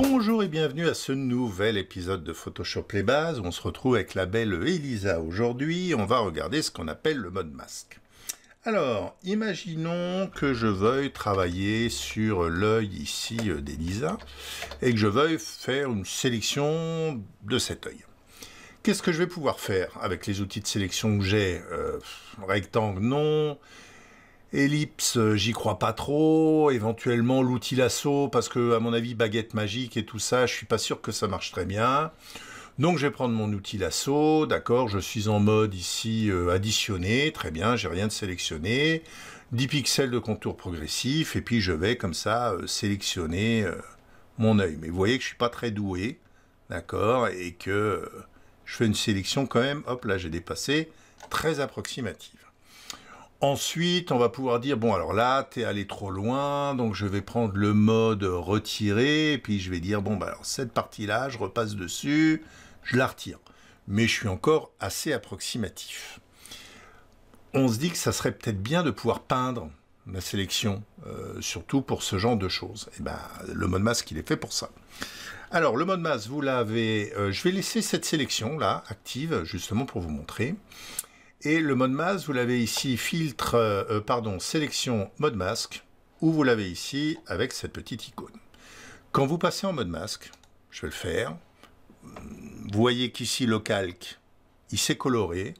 Bonjour et bienvenue à ce nouvel épisode de Photoshop Les Bases. On se retrouve avec la belle Elisa aujourd'hui. On va regarder ce qu'on appelle le mode masque. Alors, imaginons que je veuille travailler sur l'œil ici euh, d'Elisa et que je veuille faire une sélection de cet œil. Qu'est-ce que je vais pouvoir faire avec les outils de sélection que j'ai euh, Rectangle, non. Ellipse, euh, j'y crois pas trop. Éventuellement l'outil lasso, parce que à mon avis baguette magique et tout ça, je suis pas sûr que ça marche très bien. Donc je vais prendre mon outil lasso, d'accord, je suis en mode ici euh, additionné, très bien, j'ai rien de sélectionné. 10 pixels de contour progressif, et puis je vais comme ça euh, sélectionner mon œil. Mais vous voyez que je suis pas très doué, d'accord, et que je fais une sélection quand même, hop là j'ai dépassé, très approximative. Ensuite, on va pouvoir dire, bon, alors là, tu es allé trop loin, donc je vais prendre le mode retirer, et puis je vais dire, bon, bah, alors cette partie-là, je repasse dessus, je la retire. Mais je suis encore assez approximatif. On se dit que ça serait peut-être bien de pouvoir peindre ma sélection, euh, surtout pour ce genre de choses. Et eh ben, le mode masque, il est fait pour ça. Alors, le mode masque, vous l'avez... Euh, je vais laisser cette sélection, là, active, justement, pour vous montrer. Et le mode masque, vous l'avez ici filtre, euh, euh, pardon, sélection mode masque, ou vous l'avez ici avec cette petite icône. Quand vous passez en mode masque, je vais le faire, vous voyez qu'ici le calque, il s'est coloré,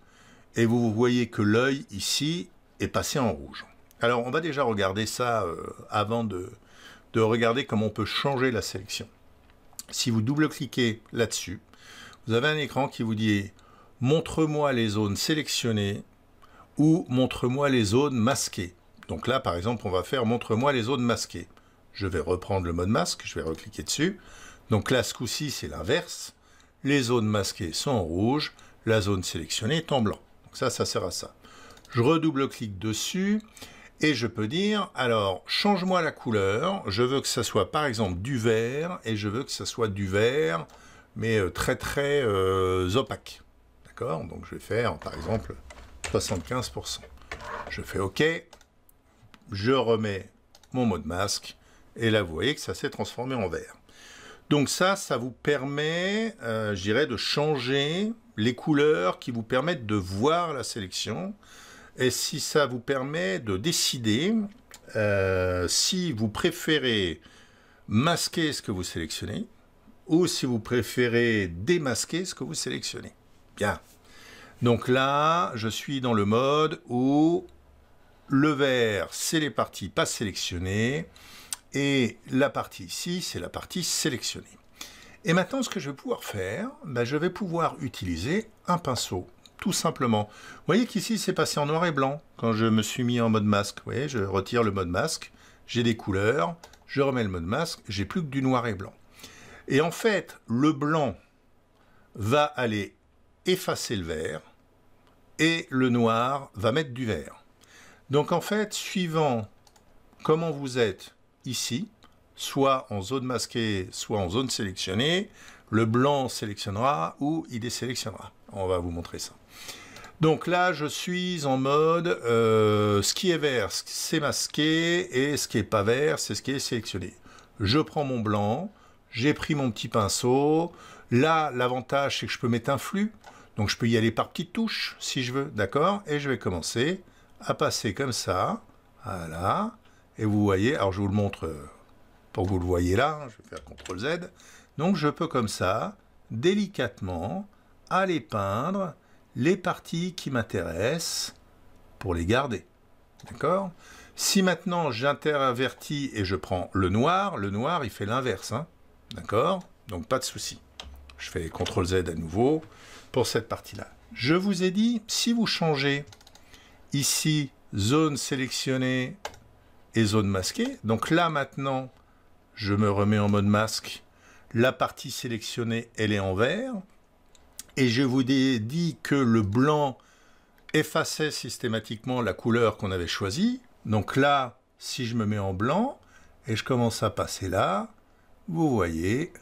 et vous voyez que l'œil ici est passé en rouge. Alors on va déjà regarder ça euh, avant de, de regarder comment on peut changer la sélection. Si vous double-cliquez là-dessus, vous avez un écran qui vous dit montre-moi les zones sélectionnées ou montre-moi les zones masquées. Donc là, par exemple, on va faire montre-moi les zones masquées. Je vais reprendre le mode masque, je vais recliquer dessus. Donc là, ce coup-ci, c'est l'inverse. Les zones masquées sont en rouge, la zone sélectionnée est en blanc. Donc ça, ça sert à ça. Je redouble-clique dessus et je peux dire, alors, change-moi la couleur. Je veux que ça soit, par exemple, du vert et je veux que ça soit du vert, mais euh, très, très euh, opaque. Donc je vais faire, par exemple, 75%. Je fais OK. Je remets mon mode masque. Et là, vous voyez que ça s'est transformé en vert. Donc ça, ça vous permet, euh, je dirais, de changer les couleurs qui vous permettent de voir la sélection. Et si ça vous permet de décider euh, si vous préférez masquer ce que vous sélectionnez ou si vous préférez démasquer ce que vous sélectionnez. Bien. Donc là, je suis dans le mode où le vert, c'est les parties pas sélectionnées, et la partie ici, c'est la partie sélectionnée. Et maintenant, ce que je vais pouvoir faire, ben, je vais pouvoir utiliser un pinceau, tout simplement. Vous voyez qu'ici, c'est passé en noir et blanc quand je me suis mis en mode masque. Vous voyez, je retire le mode masque, j'ai des couleurs, je remets le mode masque, j'ai plus que du noir et blanc. Et en fait, le blanc va aller effacer le vert et le noir va mettre du vert. Donc en fait, suivant comment vous êtes ici, soit en zone masquée, soit en zone sélectionnée, le blanc sélectionnera ou il désélectionnera. On va vous montrer ça. Donc là, je suis en mode euh, ce qui est vert, c'est masqué, et ce qui n'est pas vert, c'est ce qui est sélectionné. Je prends mon blanc, j'ai pris mon petit pinceau. Là, l'avantage, c'est que je peux mettre un flux. Donc je peux y aller par petites touches si je veux, d'accord Et je vais commencer à passer comme ça, voilà. Et vous voyez, alors je vous le montre euh, pour que vous le voyez là, hein, je vais faire CTRL Z. Donc je peux comme ça, délicatement, aller peindre les parties qui m'intéressent pour les garder. D'accord Si maintenant j'intervertis et je prends le noir, le noir il fait l'inverse. Hein, d'accord Donc pas de souci. Je fais CTRL Z à nouveau pour cette partie-là. Je vous ai dit, si vous changez ici zone sélectionnée et zone masquée, donc là maintenant, je me remets en mode masque, la partie sélectionnée, elle est en vert, et je vous ai dit que le blanc effaçait systématiquement la couleur qu'on avait choisie. Donc là, si je me mets en blanc et je commence à passer là, vous voyez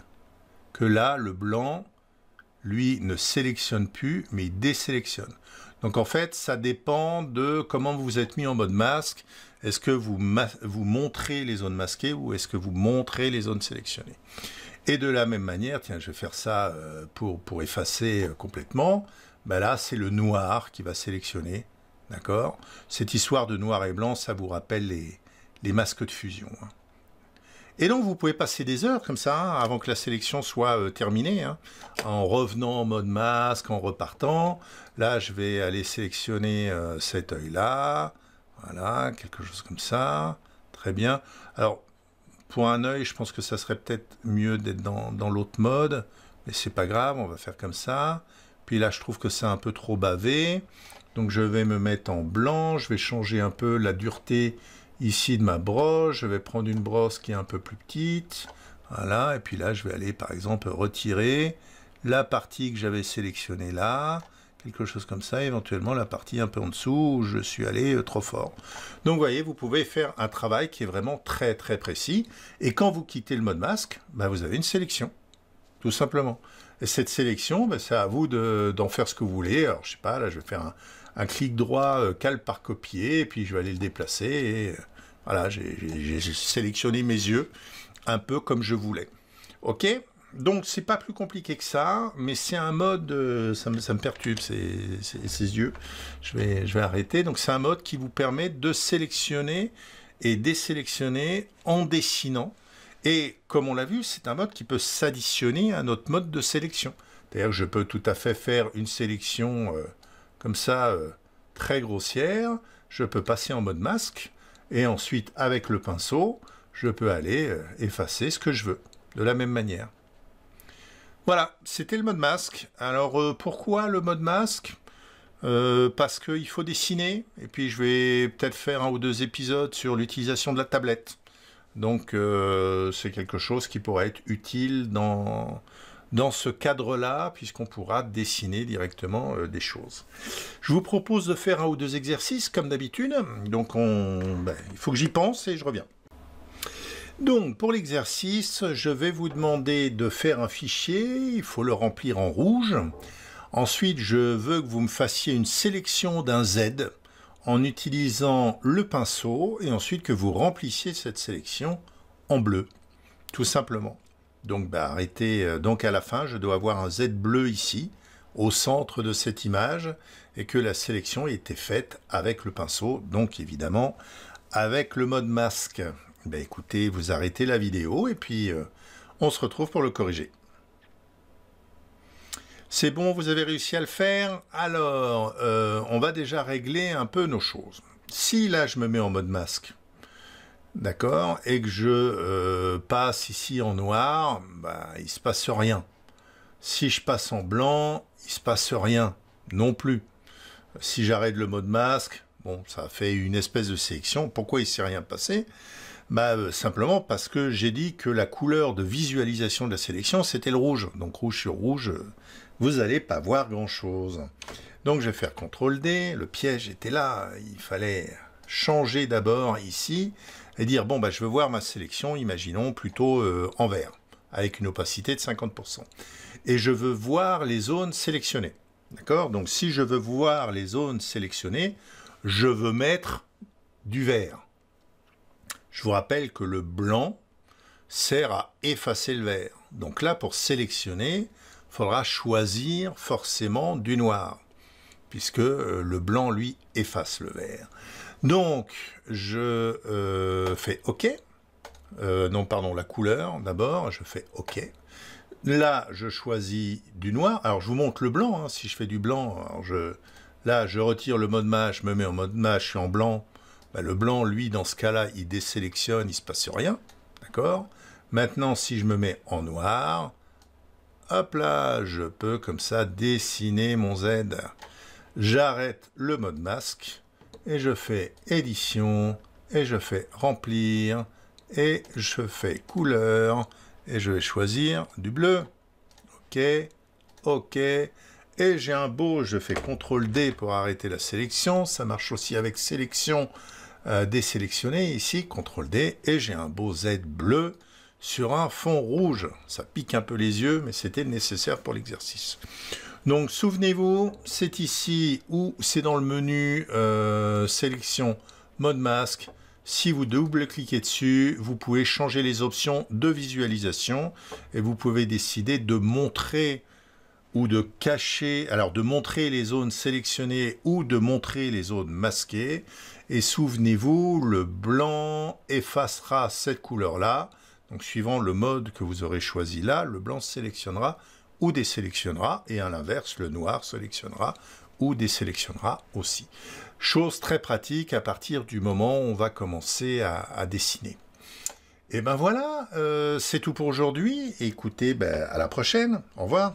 que là, le blanc lui, ne sélectionne plus, mais il désélectionne. Donc en fait, ça dépend de comment vous vous êtes mis en mode masque. Est-ce que vous, montrez les zones masquées ou est-ce que vous montrez les zones sélectionnées Et de la même manière, tiens, je vais faire ça euh, pour, effacer euh, complètement. Ben là, c'est le noir qui va sélectionner. D'accord Cette histoire de noir et blanc, ça vous rappelle les, masques de fusion. Hein. Et donc, vous pouvez passer des heures comme ça hein, avant que la sélection soit euh, terminée, hein, en revenant en mode masque, en repartant. Là, je vais aller sélectionner euh, cet œil-là. Voilà, quelque chose comme ça. Très bien. Alors, pour un œil, je pense que ça serait peut-être mieux d'être dans, l'autre mode. Mais c'est pas grave, on va faire comme ça. Puis là, je trouve que c'est un peu trop bavé. Donc je vais me mettre en blanc, je vais changer un peu la dureté ici de ma brosse, je vais prendre une brosse qui est un peu plus petite, voilà, et puis là je vais aller par exemple retirer la partie que j'avais sélectionnée là, quelque chose comme ça, éventuellement la partie un peu en dessous où je suis allé euh, trop fort. Donc vous voyez, vous pouvez faire un travail qui est vraiment très très précis, et quand vous quittez le mode masque, bah, vous avez une sélection, tout simplement cette sélection, ben, c'est à vous d'en faire ce que vous voulez. Alors, je sais pas, là, je vais faire un, clic droit, euh, par copier, et puis je vais aller le déplacer. Et euh, voilà, j'ai sélectionné mes yeux un peu comme je voulais. OK donc c'est pas plus compliqué que ça, mais c'est un mode, euh, ça, me, perturbe ces, yeux, je vais, je vais arrêter. Donc c'est un mode qui vous permet de sélectionner et désélectionner en dessinant. Et comme on l'a vu, c'est un mode qui peut s'additionner à notre mode de sélection. C'est-à-dire que je peux tout à fait faire une sélection euh, comme ça, euh, très grossière. Je peux passer en mode masque. Et ensuite, avec le pinceau, je peux aller euh, effacer ce que je veux, de la même manière. Voilà, c'était le mode masque. Alors, pourquoi le mode masque parce qu'il faut dessiner, et puis je vais peut-être faire un ou deux épisodes sur l'utilisation de la tablette. Donc euh, c'est quelque chose qui pourrait être utile dans, dans ce cadre-là, puisqu'on pourra dessiner directement euh, des choses. Je vous propose de faire un ou deux exercices, comme d'habitude. Donc on, ben, il faut que j'y pense et je reviens. Donc pour l'exercice, je vais vous demander de faire un fichier, il faut le remplir en rouge. Ensuite, je veux que vous me fassiez une sélection d'un Z en utilisant le pinceau et ensuite que vous remplissiez cette sélection en bleu, tout simplement. Donc bah, arrêtez, euh, donc à la fin je dois avoir un Z bleu ici, au centre de cette image, et que la sélection été faite avec le pinceau, donc évidemment avec le mode masque. Ben, écoutez, vous arrêtez la vidéo et puis euh, on se retrouve pour le corriger. C'est bon, vous avez réussi à le faire. Alors, euh, on va déjà régler un peu nos choses. Si là, je me mets en mode masque, d'accord, et que je euh, passe ici en noir, bah, il se passe rien. Si je passe en blanc, il se passe rien non plus. Si j'arrête le mode masque, bon, ça fait une espèce de sélection. Pourquoi il s'est rien passé bah, euh, simplement parce que j'ai dit que la couleur de visualisation de la sélection, c'était le rouge. Donc rouge sur rouge, vous n'allez pas voir grand-chose. Donc je vais faire CTRL D, le piège était là, il fallait changer d'abord ici et dire bon bah je veux voir ma sélection, imaginons plutôt euh, en vert, avec une opacité de 50%. Et je veux voir les zones sélectionnées. D'accord Donc si je veux voir les zones sélectionnées, je veux mettre du vert. Je vous rappelle que le blanc sert à effacer le vert. Donc là, pour sélectionner, faudra choisir forcément du noir, puisque euh, le blanc, lui, efface le vert. Donc, je euh, fais OK. Euh, non, pardon, la couleur d'abord, je fais OK. Là, je choisis du noir. Alors, je vous montre le blanc. Hein. Si je fais du blanc, là, je retire le mode mâche, je me mets en mode mâche, je suis en blanc. Bah, le blanc, lui, dans ce cas-là, il désélectionne, il ne se passe rien. D'accord Maintenant, si je me mets en noir, Hop là, je peux comme ça dessiner mon Z. J'arrête le mode masque et je fais édition et je fais remplir et je fais couleur et je vais choisir du bleu. OK, OK. Et j'ai un beau, je fais CTRL D pour arrêter la sélection. Ça marche aussi avec sélection euh, désélectionnée ici, CTRL D. Et j'ai un beau Z bleu sur un fond rouge. Ça pique un peu les yeux, mais c'était nécessaire pour l'exercice. Donc souvenez-vous, c'est ici ou c'est dans le menu euh, sélection mode masque. Si vous double-cliquez dessus, vous pouvez changer les options de visualisation et vous pouvez décider de montrer ou de cacher, alors de montrer les zones sélectionnées ou de montrer les zones masquées. Et souvenez-vous, le blanc effacera cette couleur-là donc suivant le mode que vous aurez choisi là, le blanc sélectionnera ou désélectionnera, et à l'inverse, le noir sélectionnera ou désélectionnera aussi. Chose très pratique à partir du moment où on va commencer à, dessiner. Et ben voilà, euh, c'est tout pour aujourd'hui. Écoutez, ben, à la prochaine. Au revoir.